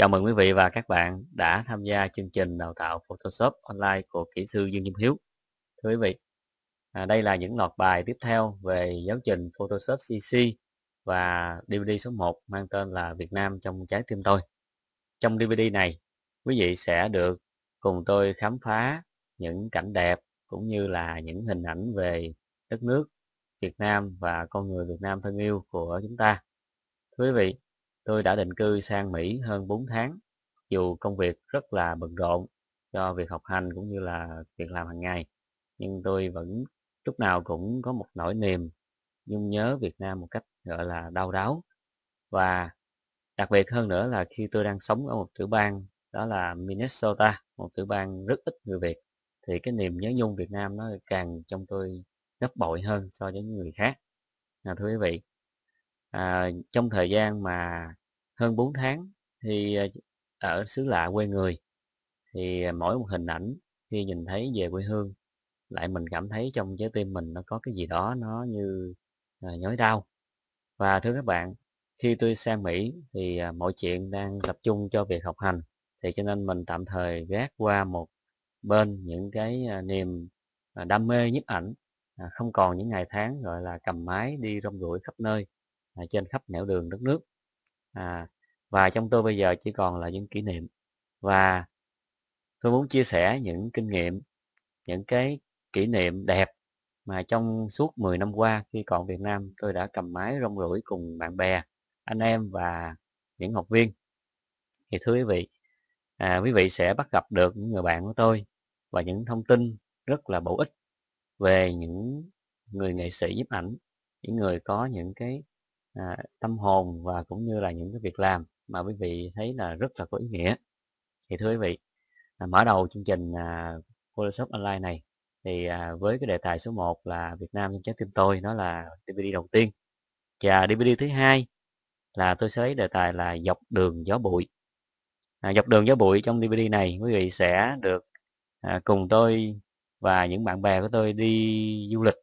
Chào mừng quý vị và các bạn đã tham gia chương trình đào tạo Photoshop online của kỹ sư Dương Kim Hiếu. Thưa quý vị, à, đây là những loạt bài tiếp theo về giáo trình Photoshop CC và DVD số 1 mang tên là Việt Nam trong trái tim tôi. Trong DVD này, quý vị sẽ được cùng tôi khám phá những cảnh đẹp cũng như là những hình ảnh về đất nước Việt Nam và con người Việt Nam thân yêu của chúng ta. Thưa quý vị, Tôi đã định cư sang Mỹ hơn 4 tháng, dù công việc rất là bận rộn cho việc học hành cũng như là việc làm hàng ngày, nhưng tôi vẫn lúc nào cũng có một nỗi niềm nhung nhớ Việt Nam một cách gọi là đau đáu. Và đặc biệt hơn nữa là khi tôi đang sống ở một tiểu bang đó là Minnesota, một tiểu bang rất ít người Việt, thì cái niềm nhớ nhung Việt Nam nó càng trong tôi gấp bội hơn so với những người khác. Nào thưa quý vị, à, trong thời gian mà hơn 4 tháng thì ờ, ở xứ lạ quê người thì à, mỗi một hình ảnh khi nhìn thấy về quê hương lại mình cảm thấy trong trái tim mình nó có cái gì đó nó như à, nhói đau và thưa các bạn khi tôi sang Mỹ thì à, mọi chuyện đang tập trung cho việc học hành thì cho nên mình tạm thời gác qua một bên những cái niềm đam mê nhiếp ảnh không còn những ngày tháng gọi là cầm máy đi rong ruổi khắp nơi trên khắp nẻo đường đất nước à, và trong tôi bây giờ chỉ còn là những kỷ niệm và tôi muốn chia sẻ những kinh nghiệm những cái kỷ niệm đẹp mà trong suốt 10 năm qua khi còn Việt Nam tôi đã cầm máy rong ruổi cùng bạn bè anh em và những học viên thì thưa quý vị à, quý vị sẽ bắt gặp được những người bạn của tôi và những thông tin rất là bổ ích về những người nghệ sĩ nhiếp ảnh những người có những cái à, tâm hồn và cũng như là những cái việc làm mà quý vị thấy là rất là có ý nghĩa thì thưa quý vị à, mở đầu chương trình à, Photoshop Online này thì à, với cái đề tài số 1 là Việt Nam trong trái tim tôi nó là DVD đầu tiên và DVD thứ hai là tôi sẽ lấy đề tài là dọc đường gió bụi à, dọc đường gió bụi trong DVD này quý vị sẽ được à, cùng tôi và những bạn bè của tôi đi du lịch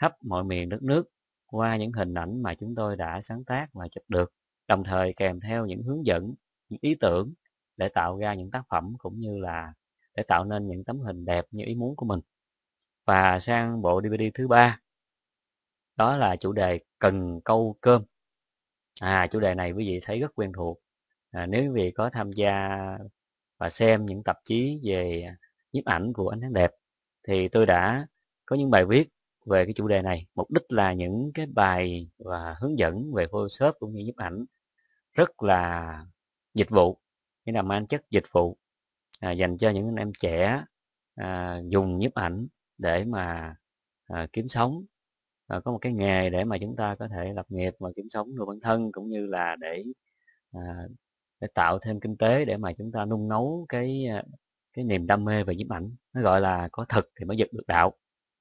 khắp mọi miền đất nước qua những hình ảnh mà chúng tôi đã sáng tác và chụp được, đồng thời kèm theo những hướng dẫn, những ý tưởng để tạo ra những tác phẩm cũng như là để tạo nên những tấm hình đẹp như ý muốn của mình. Và sang bộ DVD thứ ba, đó là chủ đề Cần câu cơm. À, chủ đề này quý vị thấy rất quen thuộc. À, nếu quý vị có tham gia và xem những tạp chí về nhiếp ảnh của ánh nắng đẹp thì tôi đã có những bài viết về cái chủ đề này mục đích là những cái bài và hướng dẫn về Photoshop cũng như nhiếp ảnh rất là dịch vụ nghĩa là mang chất dịch vụ à, dành cho những anh em trẻ à, dùng nhiếp ảnh để mà à, kiếm sống à, có một cái nghề để mà chúng ta có thể lập nghiệp và kiếm sống nuôi bản thân cũng như là để à, để tạo thêm kinh tế để mà chúng ta nung nấu cái à, cái niềm đam mê về nhiếp ảnh nó gọi là có thật thì mới giật được đạo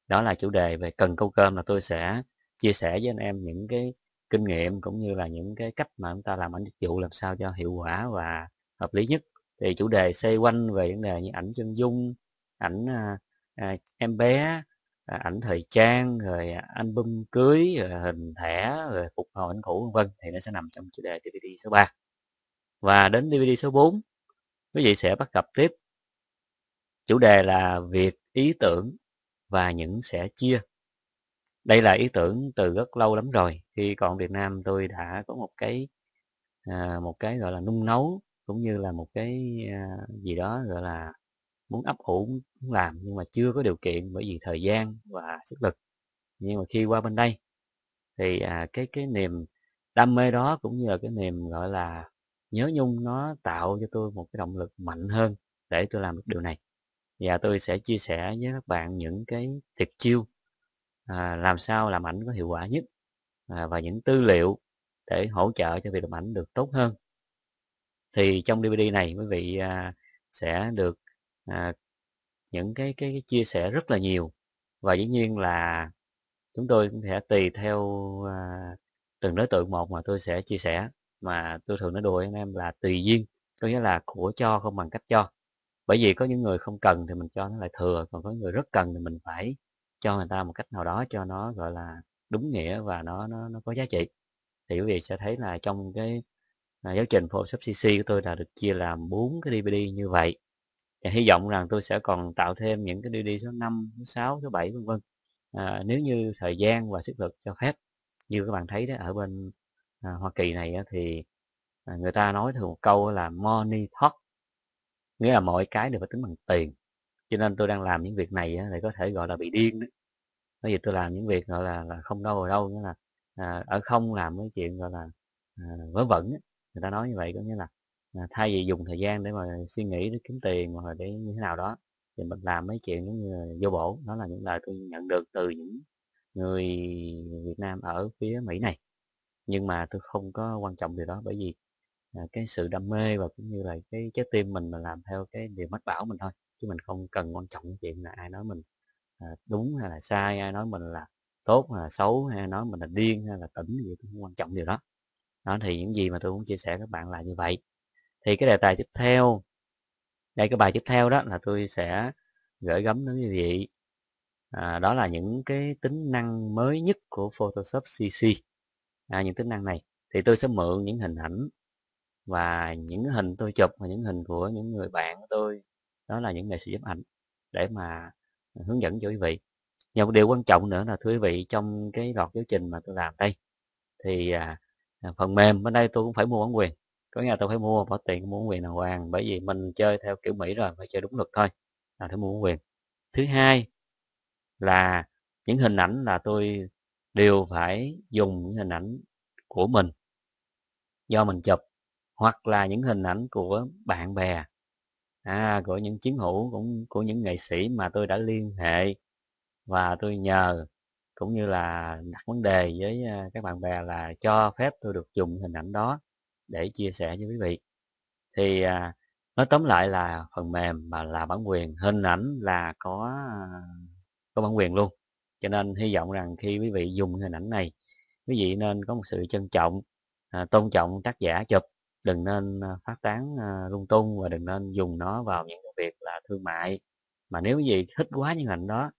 đó là chủ đề về cần câu cơm là tôi sẽ chia sẻ với anh em những cái kinh nghiệm cũng như là những cái cách mà chúng ta làm ảnh dịch vụ làm sao cho hiệu quả và hợp lý nhất thì chủ đề xoay quanh về vấn đề như ảnh chân dung ảnh à, à em bé à, ảnh thời trang rồi album cưới rồi hình thẻ rồi phục hồi ảnh cũ vân vân thì nó sẽ nằm trong chủ đề DVD số 3 và đến DVD số 4 quý vị sẽ bắt gặp tiếp chủ đề là việc ý tưởng và những sẻ chia. Đây là ý tưởng từ rất lâu lắm rồi. Khi còn Việt Nam tôi đã có một cái à, một cái gọi là nung nấu cũng như là một cái à, gì đó gọi là muốn ấp ủ muốn làm nhưng mà chưa có điều kiện bởi vì thời gian và sức lực. Nhưng mà khi qua bên đây thì à, cái cái niềm đam mê đó cũng như là cái niềm gọi là nhớ nhung nó tạo cho tôi một cái động lực mạnh hơn để tôi làm được điều này và tôi sẽ chia sẻ với các bạn những cái tiệp chiêu à, làm sao làm ảnh có hiệu quả nhất à, và những tư liệu để hỗ trợ cho việc làm ảnh được tốt hơn thì trong DVD này quý vị à, sẽ được à, những cái, cái cái chia sẻ rất là nhiều và dĩ nhiên là chúng tôi cũng sẽ tùy theo à, từng đối tượng một mà tôi sẽ chia sẻ mà tôi thường nói đùa anh em là tùy duyên có nghĩa là của cho không bằng cách cho bởi vì có những người không cần thì mình cho nó lại thừa còn có người rất cần thì mình phải cho người ta một cách nào đó cho nó gọi là đúng nghĩa và nó nó, nó có giá trị thì quý vị sẽ thấy là trong cái là giáo trình Photoshop CC của tôi là được chia làm bốn cái DVD như vậy và hy vọng rằng tôi sẽ còn tạo thêm những cái DVD số 5, số 6, số 7 vân vân à, nếu như thời gian và sức lực cho phép như các bạn thấy đó ở bên à, Hoa Kỳ này á, thì à, người ta nói thường một câu là money talk nghĩa là mọi cái đều phải tính bằng tiền cho nên tôi đang làm những việc này thì có thể gọi là bị điên đó bởi vì tôi làm những việc gọi là, là không đâu rồi đâu nghĩa là à, ở không làm cái chuyện gọi là à, vớ vẩn ấy. người ta nói như vậy có nghĩa là à, thay vì dùng thời gian để mà suy nghĩ để kiếm tiền hoặc là để như thế nào đó thì mình làm mấy chuyện giống như vô bổ đó là những lời tôi nhận được từ những người Việt Nam ở phía Mỹ này nhưng mà tôi không có quan trọng điều đó bởi vì À, cái sự đam mê và cũng như là cái trái tim mình mà làm theo cái điều mách bảo mình thôi chứ mình không cần quan trọng chuyện là ai nói mình à, đúng hay là sai ai nói mình là tốt hay là xấu hay nói mình là điên hay là tỉnh gì cũng không quan trọng điều đó đó thì những gì mà tôi muốn chia sẻ các bạn là như vậy thì cái đề tài tiếp theo đây cái bài tiếp theo đó là tôi sẽ gửi gắm đến quý vị à, đó là những cái tính năng mới nhất của Photoshop CC à, những tính năng này thì tôi sẽ mượn những hình ảnh và những hình tôi chụp và những hình của những người bạn của tôi đó là những nghệ sĩ giúp ảnh để mà hướng dẫn cho quý vị và một điều quan trọng nữa là thưa quý vị trong cái loạt giáo trình mà tôi làm đây thì à, à, phần mềm bên đây tôi cũng phải mua bản quyền có nghĩa là tôi phải mua bỏ tiền mua bản quyền đàng hoàng bởi vì mình chơi theo kiểu mỹ rồi phải chơi đúng luật thôi là phải mua bản quyền thứ hai là những hình ảnh là tôi đều phải dùng những hình ảnh của mình do mình chụp hoặc là những hình ảnh của bạn bè à, của những chiến hữu cũng của những nghệ sĩ mà tôi đã liên hệ và tôi nhờ cũng như là đặt vấn đề với à, các bạn bè là cho phép tôi được dùng hình ảnh đó để chia sẻ với quý vị thì à, nói tóm lại là phần mềm mà là bản quyền hình ảnh là có à, có bản quyền luôn cho nên hy vọng rằng khi quý vị dùng hình ảnh này quý vị nên có một sự trân trọng à, tôn trọng tác giả chụp đừng nên ờ, phát tán ờ, lung tung và đừng nên dùng nó vào những việc là thương mại mà nếu gì thích quá những hình đó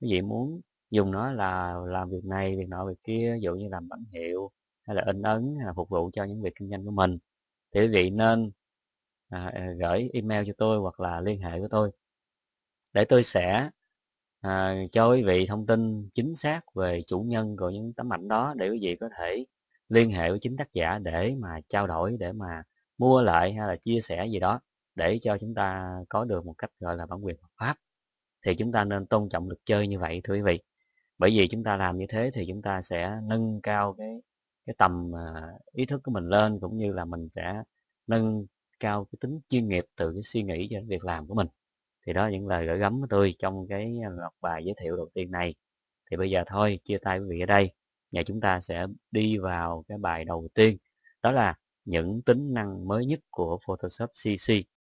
cái gì muốn dùng nó là làm việc này việc nọ việc kia ví dụ như làm bản hiệu hay là in ấn hay là phục vụ cho những việc kinh doanh của mình thì quý vị nên à, à, gửi email cho tôi hoặc là liên hệ với tôi để tôi sẽ à, cho quý vị thông tin chính xác về chủ nhân của những tấm ảnh đó để quý vị có thể liên hệ với chính tác giả để mà trao đổi để mà mua lại hay là chia sẻ gì đó để cho chúng ta có được một cách gọi là bản quyền hợp pháp thì chúng ta nên tôn trọng luật chơi như vậy thưa quý vị bởi vì chúng ta làm như thế thì chúng ta sẽ nâng cao cái cái tầm à, ý thức của mình lên cũng như là mình sẽ nâng cao cái tính chuyên nghiệp từ cái suy nghĩ cho việc làm của mình thì đó là những lời gửi gắm của tôi trong cái loạt bài giới thiệu đầu tiên này thì bây giờ thôi chia tay quý vị ở đây và chúng ta sẽ đi vào cái bài đầu tiên đó là những tính năng mới nhất của Photoshop CC